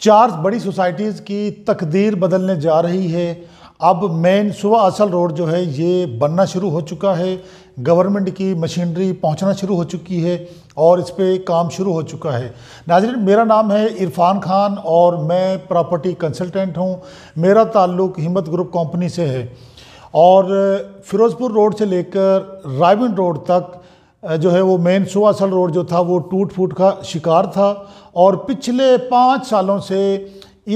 चार बड़ी सोसाइटीज़ की तकदीर बदलने जा रही है अब मेन सुबह असल रोड जो है ये बनना शुरू हो चुका है गवर्नमेंट की मशीनरी पहुंचना शुरू हो चुकी है और इस पर काम शुरू हो चुका है नाजरन मेरा नाम है इरफान खान और मैं प्रॉपर्टी कंसल्टेंट हूं मेरा ताल्लुक हिम्मत ग्रुप कंपनी से है और फिरोज़पुर रोड से लेकर रायबिन रोड तक जो है वो मेन सुहासल रोड जो था वो टूट फूट का शिकार था और पिछले पाँच सालों से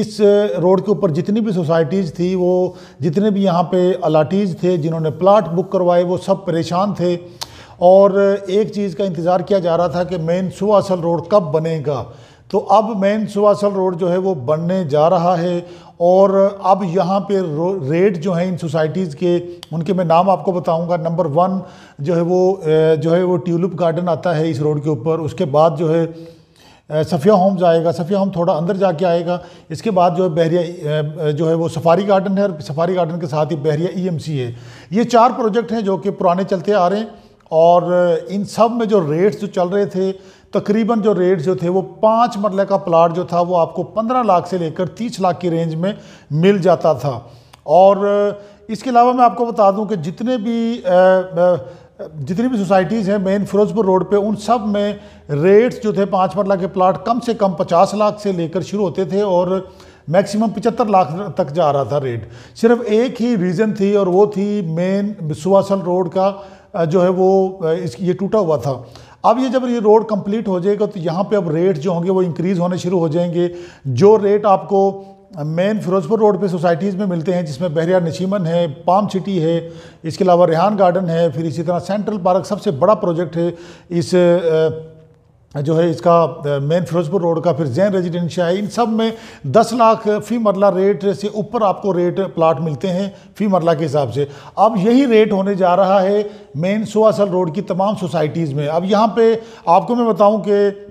इस रोड के ऊपर जितनी भी सोसाइटीज़ थी वो जितने भी यहाँ पे अलाटीज़ थे जिन्होंने प्लाट बुक करवाए वो सब परेशान थे और एक चीज़ का इंतज़ार किया जा रहा था कि मेन सुहासल रोड कब बनेगा तो अब मेन सुवासल रोड जो है वो बनने जा रहा है और अब यहाँ पे रेट जो हैं इन सोसाइटीज़ के उनके मैं नाम आपको बताऊंगा नंबर वन जो है वो जो है वो ट्यूलिप गार्डन आता है इस रोड के ऊपर उसके बाद जो है सफ़िया होम्स आएगा सफ़िया होम थोड़ा अंदर जाके आएगा इसके बाद जो है बहरिया जो है वो सफारी गार्डन है और सफारी गार्डन के साथ ही बहरिया सी e है ये चार प्रोजेक्ट हैं जो कि पुराने चलते आ रहे हैं और इन सब में जो रेट्स जो चल रहे थे तकरीबन जो रेट जो थे वो पाँच मरल का प्लाट जो था वो आपको पंद्रह लाख से लेकर तीस लाख की रेंज में मिल जाता था और इसके अलावा मैं आपको बता दूं कि जितने भी जितनी भी सोसाइटीज़ हैं मेन फिरोजपुर रोड पे उन सब में रेट्स जो थे पाँच मरला के प्लाट कम से कम पचास लाख से लेकर शुरू होते थे और मैक्सिमम पचहत्तर लाख तक जा रहा था रेट सिर्फ एक ही रीज़न थी और वो थी मेन सुवासल रोड का जो है वो इस ये टूटा हुआ था अब ये जब ये रोड कंप्लीट हो जाएगा तो यहाँ पे अब रेट जो होंगे वो इंक्रीज़ होने शुरू हो जाएंगे जो रेट आपको मेन फिरोजपुर रोड पे सोसाइटीज़ में मिलते हैं जिसमें बहरिया नशीमन है पाम सिटी है इसके अलावा रेहान गार्डन है फिर इसी तरह सेंट्रल पार्क सबसे बड़ा प्रोजेक्ट है इस आ, जो है इसका मेन फिरोजपुर रोड का फिर जैन रेजिडेंशिया है इन सब में 10 लाख फ़ी मरला रेट से ऊपर आपको रेट प्लाट मिलते हैं फ़ी मरला के हिसाब से अब यही रेट होने जा रहा है मेन सोआसल रोड की तमाम सोसाइटीज़ में अब यहाँ पे आपको मैं बताऊँ कि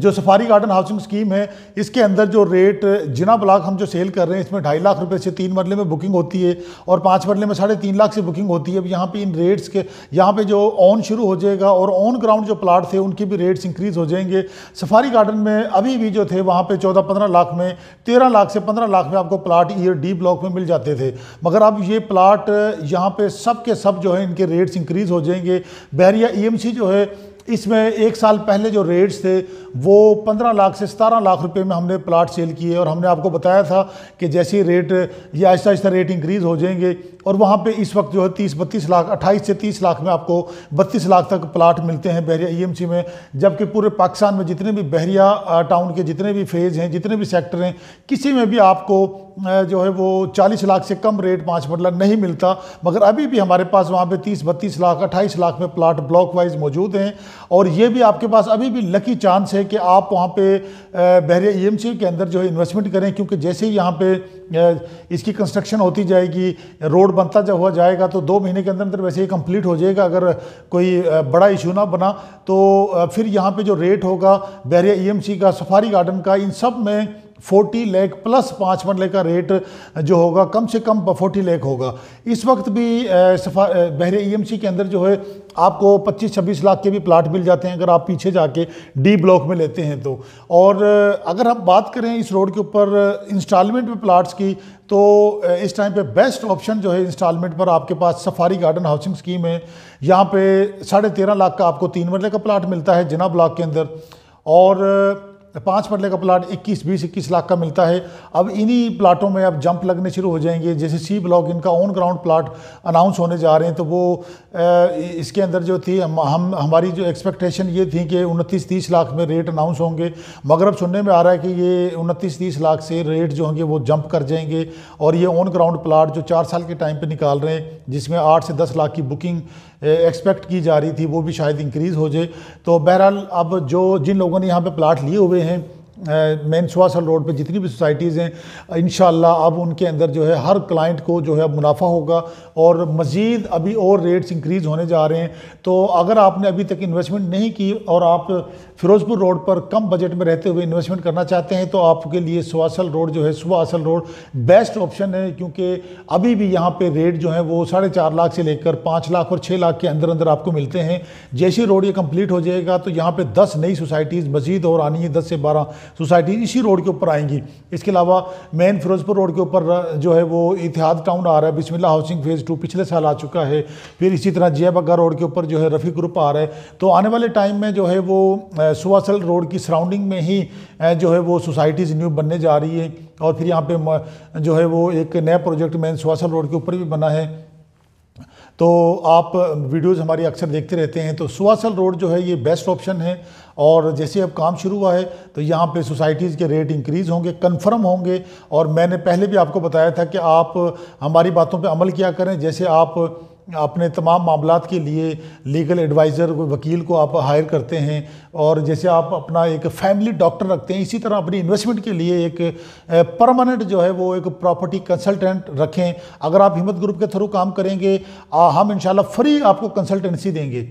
जो सफारी गार्डन हाउसिंग स्कीम है इसके अंदर जो रेट जिना ब्लॉक हम जो सेल कर रहे हैं इसमें ढाई लाख रुपए से तीन मरले में बुकिंग होती है और पाँच मरले में साढ़े तीन लाख से बुकिंग होती है अब यहाँ पे इन रेट्स के यहाँ पे जो ऑन शुरू हो जाएगा और ऑन ग्राउंड जो प्लाट थे उनकी भी रेट्स इंक्रीज़ हो जाएंगे सफारी गार्डन में अभी भी जो थे वहाँ पर चौदह पंद्रह लाख में तेरह लाख से पंद्रह लाख में आपको प्लाट ईयर डी ब्लॉक में मिल जाते थे मगर अब ये प्लाट यहाँ पर सब के सब जो है इनके रेट्स इंक्रीज़ हो जाएंगे बहरिया ई e जो है इसमें एक साल पहले जो रेट्स थे वो 15 लाख से 17 लाख रुपए में हमने प्लाट सेल किए और हमने आपको बताया था कि जैसे रेट ये आहिस्ता आहिस्ता रेट इंक्रीज़ हो जाएंगे और वहाँ पे इस वक्त जो है तीस बत्तीस लाख अट्ठाईस से तीस लाख में आपको बत्तीस लाख तक प्लाट मिलते हैं बहरिया ई e में जबकि पूरे पाकिस्तान में जितने भी बहरिया टाउन के जितने भी फेज़ हैं जितने भी सेक्टर हैं किसी में भी आपको जो है वो चालीस लाख से कम रेट पाँच मरला नहीं मिलता मगर अभी भी हमारे पास वहाँ पर तीस बत्तीस लाख अट्ठाईस लाख में प्लाट ब्लॉक वाइज मौजूद हैं और ये भी आपके पास अभी भी लकी चांस है कि आप वहाँ पर बहरिया ई e के अंदर जो है इन्वेस्टमेंट करें क्योंकि जैसे ही यहाँ पे इसकी कंस्ट्रक्शन होती जाएगी रोड बनता जब हुआ जाएगा तो दो महीने के अंदर अंदर वैसे ही कंप्लीट हो जाएगा अगर कोई बड़ा इशू ना बना तो फिर यहाँ पर जो रेट होगा बहरिया ई e का सफारी गार्डन का इन सब में फोर्टी लेख प्लस पाँच मरले का रेट जो होगा कम से कम फोर्टी लेख होगा इस वक्त भी सफा बहरे ई e के अंदर जो है आपको पच्चीस छब्बीस लाख के भी प्लाट मिल जाते हैं अगर आप पीछे जाके डी ब्लॉक में लेते हैं तो और अगर हम बात करें इस रोड के ऊपर इंस्टॉलमेंट में प्लाट्स की तो इस टाइम पे बेस्ट ऑप्शन जो है इंस्टॉलमेंट पर आपके पास सफारी गार्डन हाउसिंग स्कीम है यहाँ पे साढ़े तेरह लाख का आपको तीन मरले का प्लाट मिलता है जिना ब्लॉक के अंदर और पाँच मरले का प्लाट 21 बीस इक्कीस लाख का मिलता है अब इन्हीं प्लाटों में अब जंप लगने शुरू हो जाएंगे जैसे सी ब्लॉक इनका ऑन ग्राउंड प्लाट अनाउंस होने जा रहे हैं तो वो इसके अंदर जो थी हम, हम हमारी जो एक्सपेक्टेशन ये थी कि उनतीस तीस लाख में रेट अनाउंस होंगे मगर अब सुनने में आ रहा है कि ये उनतीस तीस लाख से रेट जो होंगे वो जंप कर जाएंगे और ये ऑन ग्राउंड प्लाट जो चार साल के टाइम पर निकाल रहे हैं जिसमें आठ से दस लाख की बुकिंग एक्सपेक्ट की जा रही थी वो भी शायद इंक्रीज़ हो जाए तो बहरहाल अब जो जिन लोगों ने यहाँ पे प्लाट लिए हुए हैं मेन सुहासल रोड पे जितनी भी सोसाइटीज़ हैं इन अब उनके अंदर जो है हर क्लाइंट को जो है मुनाफा होगा और मज़ीद अभी और रेट्स इंक्रीज़ होने जा रहे हैं तो अगर आपने अभी तक इन्वेस्टमेंट नहीं की और आप फ़िरोज़पुर रोड पर कम बजट में रहते हुए इन्वेस्टमेंट करना चाहते हैं तो आपके लिए सुहासल रोड जो है सुबह असल रोड बेस्ट ऑप्शन है क्योंकि अभी भी यहाँ पर रेट जो है वो साढ़े चार लाख से लेकर पाँच लाख और छः लाख के अंदर अंदर आपको मिलते हैं जैसी रोड ये कम्प्लीट हो जाएगा तो यहाँ पर दस नई सोसाइटीज़ मज़ीद और आनी है दस से बारह सोसाइटी इसी रोड के ऊपर आएंगी इसके अलावा मेन फिरोजपुर रोड के ऊपर जो है वो इतिहाद टाउन आ रहा है बिस्मिल्ला हाउसिंग फेज़ टू पिछले साल आ चुका है फिर इसी तरह जयबग्गा रोड के ऊपर जो है रफ़ी ग्रुप आ रहा है तो आने वाले टाइम में जो है वो सुवासल रोड की सराउंडिंग में ही जो है वो सोसाइटीज़ न्यू बनने जा रही है और फिर यहाँ पे जो है वो एक नया प्रोजेक्ट मेन सुहासल रोड के ऊपर भी बना है तो आप वीडियोस हमारी अक्सर देखते रहते हैं तो सुहासल रोड जो है ये बेस्ट ऑप्शन है और जैसे अब काम शुरू हुआ है तो यहाँ पे सोसाइटीज़ के रेट इंक्रीज़ होंगे कन्फर्म होंगे और मैंने पहले भी आपको बताया था कि आप हमारी बातों पे अमल किया करें जैसे आप अपने तमाम मामला के लिए लीगल एडवाइज़र वकील को आप हायर करते हैं और जैसे आप अपना एक फैमिली डॉक्टर रखते हैं इसी तरह अपनी इन्वेस्टमेंट के लिए एक परमानेंट जो है वो एक प्रॉपर्टी कंसल्टेंट रखें अगर आप हिम्मत ग्रुप के थ्रू काम करेंगे हम इन फ्री आपको कंसल्टेंसी देंगे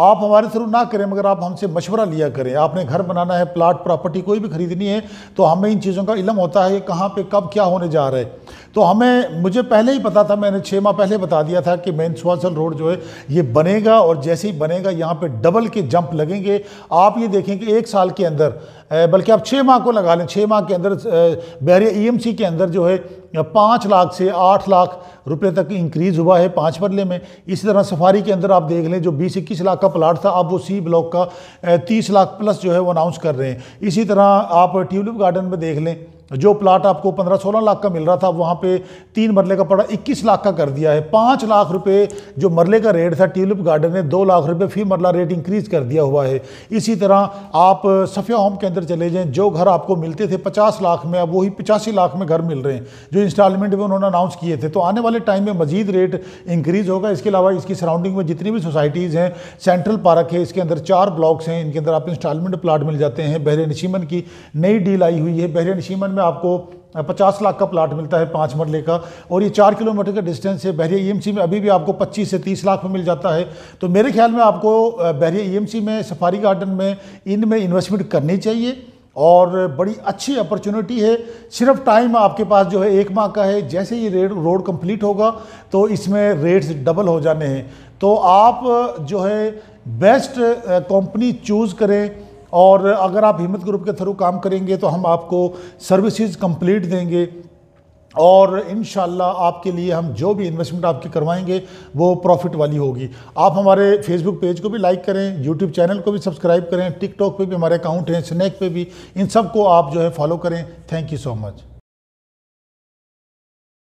आप हमारे थ्रू ना करें मगर आप हमसे मशवरा लिया करें आपने घर बनाना है प्लाट प्रॉपर्टी कोई भी खरीदनी है तो हमें इन चीज़ों का इलम होता है कहाँ पर कब क्या होने जा रहा है तो हमें मुझे पहले ही पता था मैंने छः माह पहले बता दिया था कि मेन सुहासल रोड जो है ये बनेगा और जैसे ही बनेगा यहाँ पर डबल के जंप लगेंगे आप ये देखें कि एक साल के अंदर बल्कि आप छः माह को लगा लें छः माह के अंदर बहरिया ई e के अंदर जो है पाँच लाख से आठ लाख रुपए तक इंक्रीज़ हुआ है पाँच मरले में इसी तरह सफारी के अंदर आप देख लें जो बीस इक्कीस लाख का प्लाट था अब वो सी ब्लॉक का तीस लाख प्लस जो है वो अनाउंस कर रहे हैं इसी तरह आप ट्यूलिप गार्डन में देख लें जो प्लाट आपको 15-16 लाख का मिल रहा था वहाँ पे तीन मरले का पड़ा 21 लाख का कर दिया है पाँच लाख रुपए जो मरले का रेट था ट्यूलिप गार्डन ने दो लाख रुपए फी मरला रेट इंक्रीज कर दिया हुआ है इसी तरह आप सफ़िया होम के अंदर चले जाएँ जो घर आपको मिलते थे पचास लाख में अब वही पचासी लाख में घर मिल रहे हैं जो इंस्टॉलमेंट में उन्होंने अनाउंस किए थे तो आने वाले टाइम में मजीद रेट इंक्रीज़ होगा इसके अलावा इसकी सराउंडिंग में जितनी भी सोसाइटीज़ हैं सेंट्रल पार्क है इसके अंदर चार ब्लॉक्स हैं इनके अंदर आप इंस्टॉलमेंट प्लाट मिल जाते हैं बहरे नशीमन की नई डील आई हुई है बहरे नशीमन में में आपको पचास लाख का प्लाट मिलता है पाँच मरले का और ये चार किलोमीटर का डिस्टेंस है बहरिया ईएमसी e में अभी भी आपको पच्चीस से तीस लाख में मिल जाता है तो मेरे ख्याल में आपको बहरिया ईएमसी e में सफारी गार्डन में इनमें इन्वेस्टमेंट करनी चाहिए और बड़ी अच्छी अपॉर्चुनिटी है सिर्फ टाइम आपके पास जो है एक माह का है जैसे ही रेड रोड कंप्लीट होगा तो इसमें रेट्स डबल हो जाने हैं तो आप जो है बेस्ट कंपनी चूज़ करें और अगर आप हिम्मत ग्रुप के थ्रू काम करेंगे तो हम आपको सर्विसेज कंप्लीट देंगे और इन आपके लिए हम जो भी इन्वेस्टमेंट आपकी करवाएंगे वो प्रॉफिट वाली होगी आप हमारे फेसबुक पेज को भी लाइक करें यूट्यूब चैनल को भी सब्सक्राइब करें टिकटॉक पे भी हमारे अकाउंट हैं स्नैक पे भी इन सब को आप जो है फॉलो करें थैंक यू सो मच